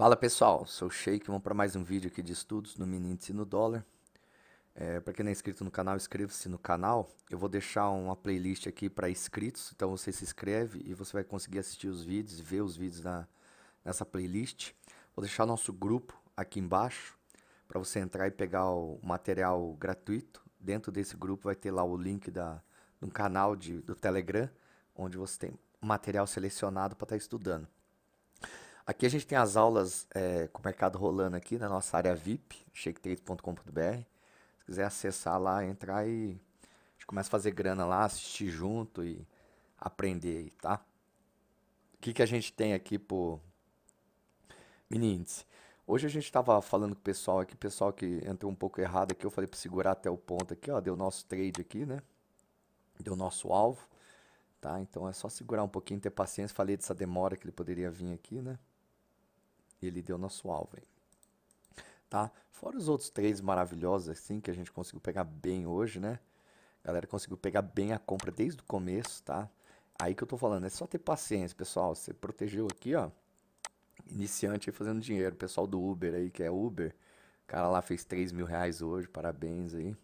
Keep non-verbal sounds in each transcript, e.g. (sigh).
Fala pessoal, sou o Sheik, vamos para mais um vídeo aqui de estudos no mini índice no dólar. É, para quem não é inscrito no canal, inscreva-se no canal. Eu vou deixar uma playlist aqui para inscritos, então você se inscreve e você vai conseguir assistir os vídeos, ver os vídeos na, nessa playlist. Vou deixar nosso grupo aqui embaixo para você entrar e pegar o material gratuito. Dentro desse grupo vai ter lá o link da, do canal de, do Telegram, onde você tem material selecionado para estar tá estudando. Aqui a gente tem as aulas é, com o mercado rolando aqui na nossa área VIP, shaketrade.com.br. Se quiser acessar lá, entrar e a gente começa a fazer grana lá, assistir junto e aprender aí, tá? O que, que a gente tem aqui por meninos? Hoje a gente estava falando com o pessoal aqui, pessoal que entrou um pouco errado aqui, eu falei para segurar até o ponto aqui, ó, deu nosso trade aqui, né? Deu nosso alvo, tá? Então é só segurar um pouquinho, ter paciência, falei dessa demora que ele poderia vir aqui, né? ele deu nosso alvo. Hein? Tá? Fora os outros três maravilhosos assim que a gente conseguiu pegar bem hoje, né? A galera conseguiu pegar bem a compra desde o começo, tá? Aí que eu tô falando, é só ter paciência, pessoal. Você protegeu aqui, ó. Iniciante aí fazendo dinheiro. Pessoal do Uber aí, que é Uber. O cara lá fez 3 mil reais hoje, parabéns aí.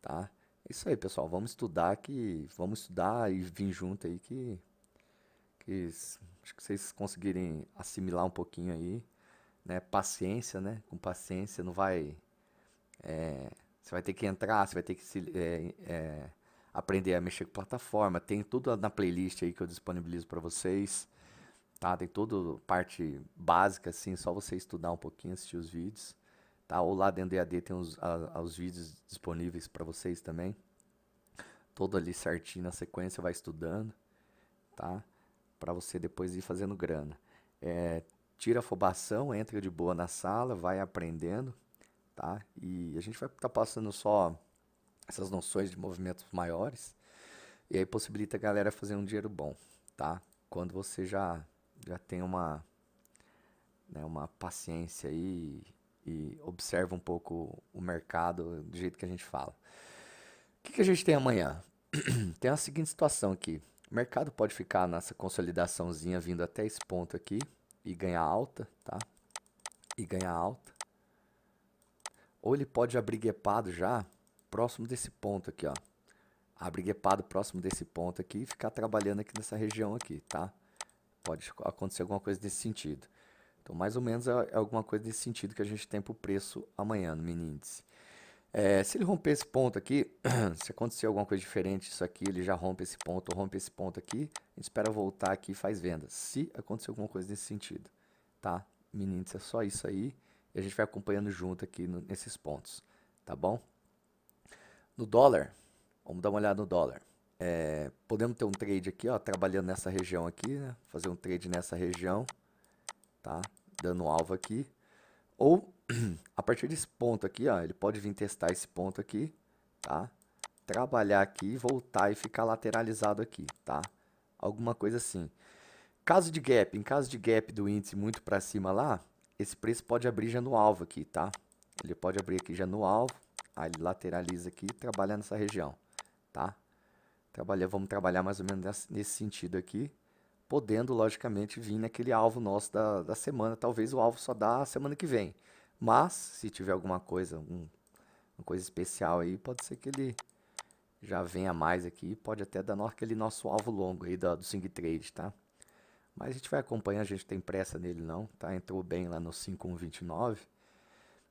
Tá? É isso aí, pessoal. Vamos estudar que. Vamos estudar e vir junto aí que que acho que vocês conseguirem assimilar um pouquinho aí, né? Paciência, né? Com paciência, não vai. É, você vai ter que entrar, você vai ter que se, é, é, aprender a mexer com plataforma. Tem tudo na playlist aí que eu disponibilizo para vocês. Tá? Tem toda parte básica, assim, só você estudar um pouquinho, assistir os vídeos. Tá? Ou lá dentro do EAD tem os, a, os vídeos disponíveis para vocês também. Todo ali certinho na sequência, vai estudando. Tá? para você depois ir fazendo grana. É, tira a afobação, entra de boa na sala, vai aprendendo, tá? E a gente vai estar tá passando só essas noções de movimentos maiores e aí possibilita a galera fazer um dinheiro bom, tá? Quando você já já tem uma né, uma paciência aí e observa um pouco o mercado do jeito que a gente fala. O que, que a gente tem amanhã? (clears throat) tem a seguinte situação aqui. O mercado pode ficar nessa consolidaçãozinha vindo até esse ponto aqui e ganhar alta, tá? E ganhar alta. Ou ele pode abrir guepado já próximo desse ponto aqui, ó. Abrir guepado próximo desse ponto aqui e ficar trabalhando aqui nessa região aqui, tá? Pode acontecer alguma coisa nesse sentido. Então, mais ou menos é, é alguma coisa nesse sentido que a gente tem para o preço amanhã no mini índice. É, se ele romper esse ponto aqui, (clears throat) se acontecer alguma coisa diferente, isso aqui, ele já rompe esse ponto, rompe esse ponto aqui, a gente espera voltar aqui e faz venda. Se acontecer alguma coisa nesse sentido, tá? Meninos, é só isso aí. E a gente vai acompanhando junto aqui no, nesses pontos, tá bom? No dólar, vamos dar uma olhada no dólar. É, podemos ter um trade aqui, ó, trabalhando nessa região aqui, né? Fazer um trade nessa região, tá? Dando alvo aqui. Ou a partir desse ponto aqui, ó, ele pode vir testar esse ponto aqui, tá? Trabalhar aqui, voltar e ficar lateralizado aqui, tá? Alguma coisa assim. Caso de gap, em caso de gap do índice muito para cima lá, esse preço pode abrir já no alvo aqui, tá? Ele pode abrir aqui já no alvo, aí ele lateraliza aqui e trabalha nessa região, tá? Trabalha, vamos trabalhar mais ou menos nesse sentido aqui, podendo, logicamente, vir naquele alvo nosso da, da semana, talvez o alvo só da semana que vem. Mas, se tiver alguma coisa, um, uma coisa especial aí, pode ser que ele já venha mais aqui. Pode até dar aquele nosso alvo longo aí do, do Sing Trade, tá? Mas a gente vai acompanhar, a gente tem pressa nele não, tá? Entrou bem lá no 5129.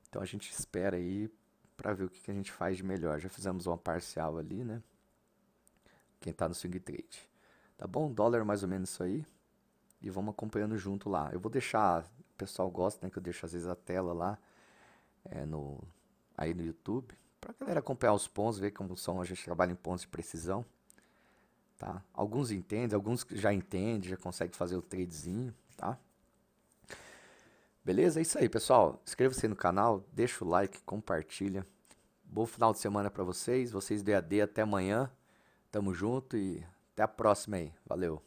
Então a gente espera aí para ver o que, que, a gente faz de melhor. Já fizemos uma parcial ali, né? Quem tá no swing trade. Tá bom? Dólar mais ou menos isso aí e vamos acompanhando junto lá. Eu vou deixar, o pessoal gosta, né, que eu deixo às vezes a tela lá é, no aí no YouTube, para a galera acompanhar os pontos, ver como são, a gente trabalha em pontos de precisão, tá? Alguns entendem, alguns já entendem, já conseguem fazer o tradezinho, tá? Beleza? É isso aí, pessoal. Inscreva-se no canal, deixa o like, compartilha. Bom final de semana para vocês. Vocês do EAD até amanhã. Tamo junto e até a próxima aí. Valeu.